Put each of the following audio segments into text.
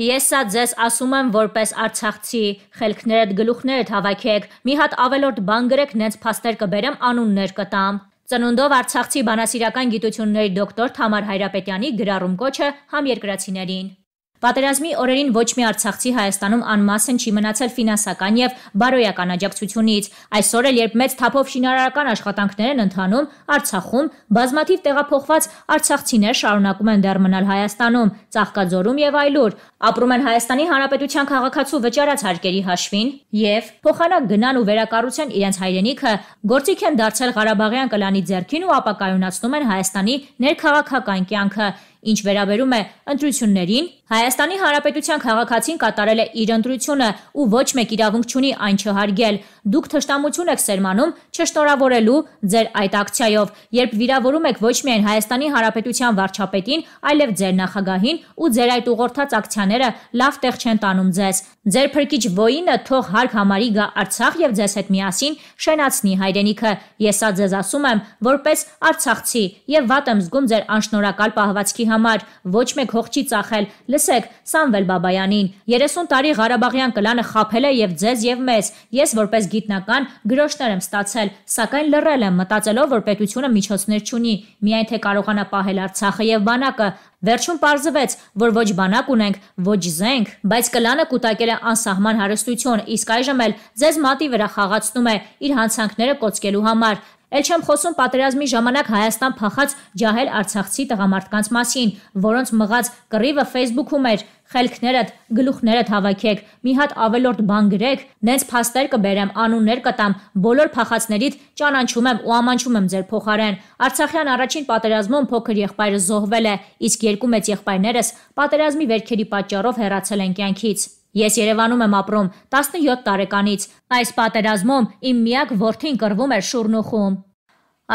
Ես սա ձեզ ասում եմ որպես արցախցի, խելքներդ գլուխներդ հավաքեք, մի հատ ավելորդ բան գրեք, նենց փաստեր կբերեմ, անուններ կտամ։ Ծնունդով արցախցի բանասիրական գիտությունների դոկտոր Թամար Հայրապետյանի գրառում կոչը համ երկրացիներին։ Պատերազմի օրերին ոչ մի արցախցի Հայաստանում անմասն չի մնացել ֆինանսական եւ բարոյական աջակցությունից։ Այսօր էլ երբ մեծ թափով շինարարական աշխատանքներ են ընթանում Արցախում, բազմաթիվ տեղափոխված արցախցիներ շարունակում են դեռ մնալ Հայաստանում, Ծաղկաձորում եւ այլուր, ապրում են Հայաստանի Հանրապետության քաղաքացու վճարած հարկերի հաշվին եւ փոխանակ գնան ու վերակառուցեն իրենց հայրենիքը, գործիք են դարձել Ղարաբաղյան կլանի ձեռքին ու ապակայունացնում են Հայաստանի ներքաղաքական կյանքը։ Ինչ վերաբերում է ընտրություններին, Հայաստանի Հանրապետության քաղաքացին կատարել է իր ընտրությունը ու ոչ մեկ իրավունք չունի այն չհարգել։ Դուք թշտամություն եք սերմանում չշտորավորելու ձեր այդ ակցիայով, երբ վիրավորում եք ոչ միայն Հայաստանի Հանրապետության վարչապետին, այլև ձեր նախագահին ու ձեր այդ ուղղորդած ակցիաները լավ տեղ չեն տանում ձեզ։ Ձեր փրկիչ ոյինը թող հարկ համարի գա Արցախ եւ ձեզ հետ միասին շենացնի հայրենիքը։ Ես ա ձեզ ասում եմ, որպես արցախցի եւ վատ եմ զգում ձեր անշնորհակալ պահվածքի համար ոչ մեկ հող չի ծախել։ Լսեք Սամվել Բաբայանին։ 30 տարի Ղարաբաղյան կլանը խაფել է եւ ձեզ եւ մեզ։ Ես որպես գիտնական գրոշներ եմ ստացել, սակայն լռել եմ մտածելով, որ պետությունը միջոցներ չունի, միայն թե կարողանա պահել Արցախը եւ բանակը, Վերջում պարզվեց, որ ոչ բանակ ունենք, ոչ զենք, բայց կլանը կուտակել է անսահման հարստություն, իսկ այժմ էլ ձեզ մատի վրա խաղացնում է իր հանցանքները կոծկելու համար։ Էլ չեմ խոսում պատերազմի ժամանակ Հայաստան փախած ջահել արցախցի տղամարդկանց մասին, որոնց մղած կռիվը Facebook-ում էր. «Խելքներդ, գլուխներդ հավաքեք, մի հատ ավելորդ բան գրեք, նենց փաստեր կբերեմ, անուններ կտամ, բոլոր փախածներիդ ճանաչում եմ ու ամանչում եմ ձեր փոխարեն»։ Արցախյան առաջին պատերազմում փոքր եղբայրը զոհվել է, իսկ երկու մեծ եղբայրներս պատերազմի վերքերի պատճառով հեռացել են կյանքից։ Ես Երևանում եմ ապրում 17 տարեկանից։ Այս պատերազմում իմ միակ որդին կռվում էր Շուրնուխում։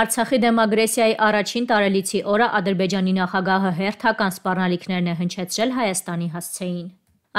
Արցախի դեմ ագրեսիայի առաջին տարելիցի օրը Ադրբեջանի նախագահը հերթական սպառնալիքներն է հնչեցրել Հայաստանի հասցեին։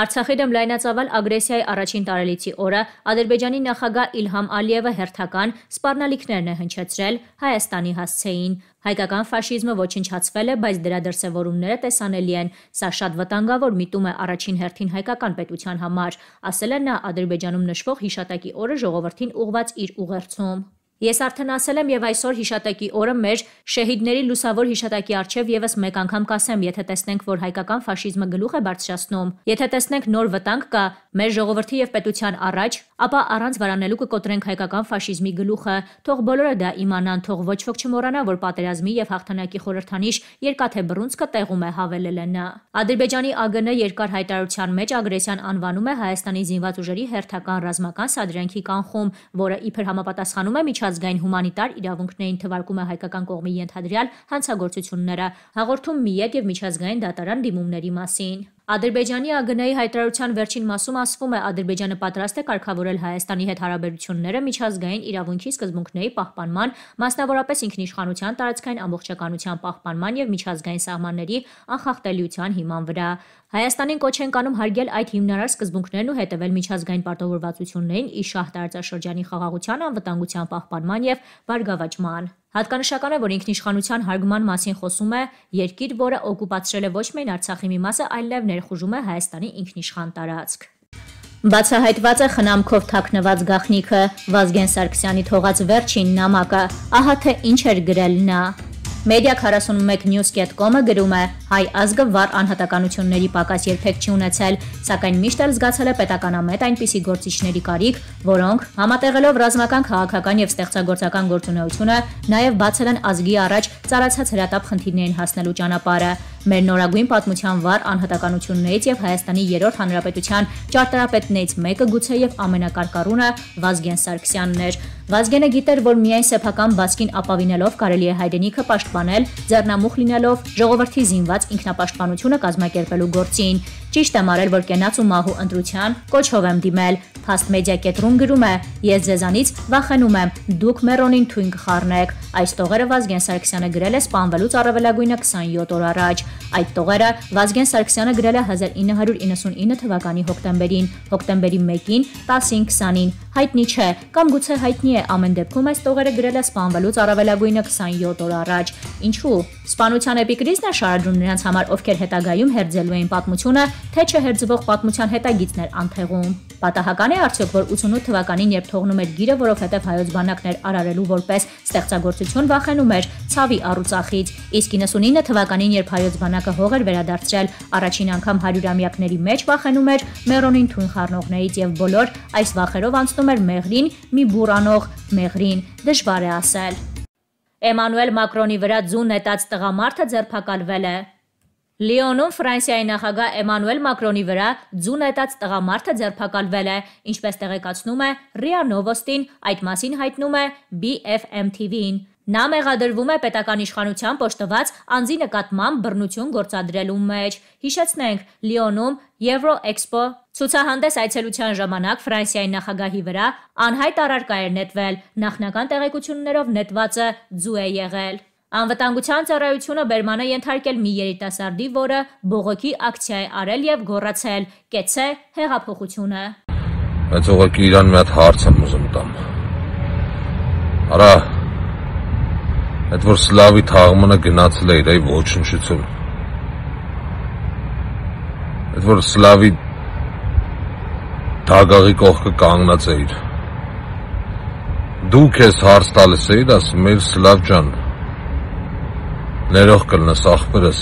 Արցախի դեմ լայնածավալ ագրեսիայի առաջին տարելիցի օրը Ադրբեջանի նախագահ Իլհամ Ալիևը հերթական սպառնալիքներն է հնչեցրել Հայաստանի հասցեին։ Հայկական ֆաշիզմը ոչնչացվել է, բայց դրա դրսևորումները տեսանելի են։ Սա շատ վտանգավոր միտում է առաջին հերթին հայկական պետության համար, ասել է նա Ադրբեջանում նշվող հիշատակի օրը ժողովրդին ուղված իր ուղերձում։ Ես արդեն ասել եմ եւ այսօր հիշատակի օրը մեր շեհիդների լուսավոր հիշատակի արչեւ եւս մեկ անգամ կասեմ, եթե տեսնենք, որ հայկական ֆաշիզմը գլուխ է բարձրացնում, եթե տեսնենք նոր վտանգ կա մեր ժողովրդի եւ պետության առաջ, ապա առանց վարանելու կկոտրենք հայկական ֆաշիզմի գլուխը, թող բոլորը դա իմանան, թող ոչ ոք չմոռանա, որ պատերազմի եւ հաղթանակի խորհրդանիշ երկաթե բռունցքը տեղում է հավելել նա։ Ադրբեջանի ԱԳՆ երկար հայտարարության մեջ ագրեսիան անվանում է Հայաստանի զինված ուժերի հերթական ռազմական սադրանքի կանխում, որը իբր համապատասխանում է միջ միջազգային հումանիտար իրավունքներին թվարկում է հայկական կողմի ենթադրյալ հանցագործությունները։ Հաղորդում՝ միակ եւ միջազգային դատարան դիմումների մասին։ Ադրբեջանի ԱԳՆ-ի հայտարարության վերջին մասում ասվում է Ադրբեջանը պատրաստ է կարգավորել Հայաստանի հետ հարաբերությունները միջազգային իրավունքի սկզբունքների պահպանման, մասնավորապես ինքնիշխանության, տարածքային ամբողջականության պահպանման եւ միջազգային սահմանների անխախտելիության հիման վրա։ Հայաստանին կոչ են կանում հարգել այդ հիմնարար սկզբունքներն ու հետևել միջազգային պարտավորվածություններին՝ իշահ տարածաշրջանի խաղաղության, անվտանգության պահպանման եւ բարգավաճման։ Հատկանշական է, որ ինքնիշխանության հարգման մասին խոսում է երկիր, որը օկուպացրել է ոչ միայն Արցախի մի մասը, այլև ներխուժում է Հայաստանի ինքնիշխան տարածք։ Բացահայտված է խնամքով թաքնված գախնիկը Վազգեն Սարգսյանի թողած վերջին նամակը, ահա թե ինչ էր գրել նա media41news.com-ը գրում է. հայ ազգը վառ անհատականությունների պակաս երբեք չի ունեցել, սակայն միշտ էլ զգացել է պետականամետ այնպիսի գործիչների կարիք, որոնք համատեղելով ռազմական, քաղաքական եւ ստեղծագործական գործունեությունը, նաեւ բացել են ազգի առաջ ծառացած հրատապ խնդիրներին հասնելու ճանապարհը։ Մեր նորագույն պատմության վառ անհատականություններից եւ Հայաստանի երրորդ հանրապետության ճարտարապետներից մեկը գուցե եւ ամենակարկառունը Վազգեն Սարգսյանն էր։ Վազգենը գիտեր, որ միայն սեփական բասկին ապավինելով կարելի է հայրենիքը պաշտպանել, ձեռնամուխ լինելով ժողովրդի զինված ինքնապաշտպանությունը կազմակերպելու գործին։ Ճիշտ եմ արել, որ կենաց ու մահու ընտրության կոչով եմ դիմել։ Fast Media կետրում գրում է. Ես ձեզանից վախենում եմ, դուք Մերոնին թույն կխառնեք։ Այս տողերը Վազգեն Սարգսյանը գրել է սպանվելուց առավելագույնը 27 օր առաջ։ Այդ տողերը Վազգեն Սարգսյանը գրել է 1999 թվականի հոկտեմբերին, հոկտեմբերի 1-ին, 10-ին, 20-ին։ Հայտնի չէ, կամ գուցե հայտնի է, ամեն դեպքում այս տողերը գրել է սպանվելուց առավելագույնը 27 օր առաջ։ Ինչու՞։ Սպանության էպիկրիզն է շարադրում նրանց համար, ովքեր հետագայում հերձելու էին պատմությունը, թե չհերձվող պատմության հետագիծներ անթեղում։ Պատահական է արդյոք, որ 88 թվականին, երբ թողնում էր գիրը, որովհետև հայոց բանակներ արարելու որպես ստեղծագործություն վախենում էր ցավի առուցախից, իսկ 99 թվականին, երբ հայոց բանակը հող էր վերադարձրել առաջին անգամ 100-ամյակների մեջ վախենում էր Մերոնին թուն խառնողներից եւ բոլոր այս վախերով անցնում էր Մեղրին մի բուրանող Մեղրին, դժվար է ասել։ Էմանուել Մակրոնի վրա ձուն նետած տղամարդը ձերբակալվել է։ Լիոնում Ֆրանսիայի նախագահ Էմանուել Մակրոնի վրա ձուն ետած տղամարդը ձերբակալվել է, ինչպես տեղեկացնում է Ռիա Նովոստին, այդ մասին հայտնում է BFM TV-ին։ Նա մեղադրվում է պետական իշխանության ողջտված անձի նկատմամբ բռնություն գործադրելու մեջ։ Հիշեցնենք, Լիոնում Euro-Expo ցուցահանդես այցելության ժամանակ Ֆրանսիայի նախագահի վրա անհայտ առարկա էր նետվել։ Նախնական տեղեկություններով նետվածը ձու է եղել։ Անվտանգության ծառայությունը բերման է ենթարկել մի երիտասարդի, որը բողոքի ակցիա է արել եւ գոռացել. «Կեցե հեղափոխությունը»։ Բայց ուղղակի իրան մի հատ հարց եմ ուզում տամ։ Արա այդ որ Սլավի թաղմանը գնացել է իր այ ոչնչություն։ Այդ որ Սլավի դագաղի կողքը կանգնած է իր։ Դու քեզ հարց տալիս էիր, ասում էիր Սլավ ջան, ներող կլնես ախպերս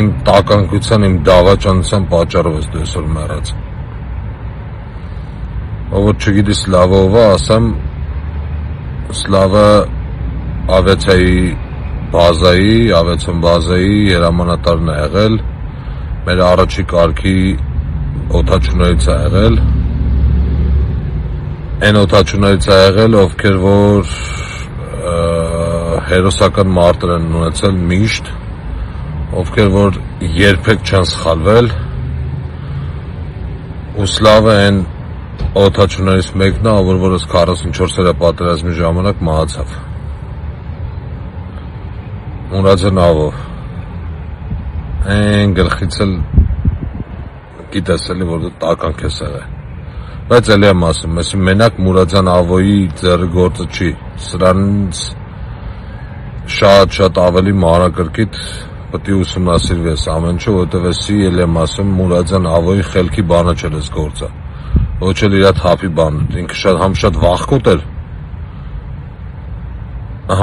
իմ տականքության իմ դավաճանության պատճառով ես դու այսօր մեռած ով չգիտես լավը ով է ասեմ սլավը ավեցայի բազայի ավեցոն բազայի հրամանատարն է եղել մեր առաջի կարգի օթաչուներից է եղել այն օթաչուներից է եղել ովքեր որ հերոսական մարտեր են ունեցել միշտ, ովքեր որ երբեք չեն սխալվել։ Ու Սլավը այն օթաչուներից մեկն է, ով որս 44-ը պատերազմի ժամանակ մահացավ։ Մուրաձնավով։ Այն գլխից էլ գիտես էլի որ տականք է սեղը։ Բայց էլի եմ ասում, այսինքն մենակ Մուրաձան Ավոյի ձեռը գործը չի։ Սրանից շատ-շատ ավելի մանրակրկիտ պետք է ուսումնասիրվես ամեն ինչը, որտեվ էսի էլ եմ ասում Մուրադյան Ավոյի խելքի բանը չէր էս գործը։ Ոչ էլ իրա թափի բանը, ինքը շատ համ շատ վախկոտ էր։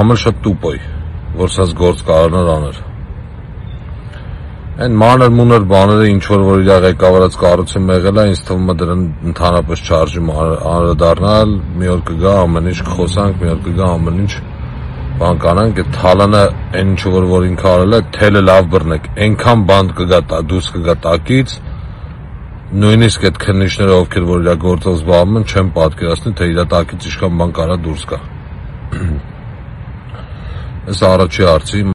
Համը շատ տուպոյ, որ սած գործ կարողանար անել։ Այն մանր մունր բաները ինչ որ որ իրա ղեկավարած կառույցում եղել է, ինձ թվում է դրան ընդհանրապես չարժի անդրադառնալ, մի օր կգա ամեն ինչ կխոսանք, մի օր կգա ամեն ինչ բան կանանք, այդ թալանը այն ինչ որ որ ինքը արել է, թելը լավ բռնեք։ Այնքան բան կգա դուրս կգա տակից, նույնիսկ այդ քննիչները ովքեր որ իր գործով զբաղվում են չեն պատկերացնի թե իր տակից ինչքան բան կարա դուրս գա։ Այս առաջի հարցի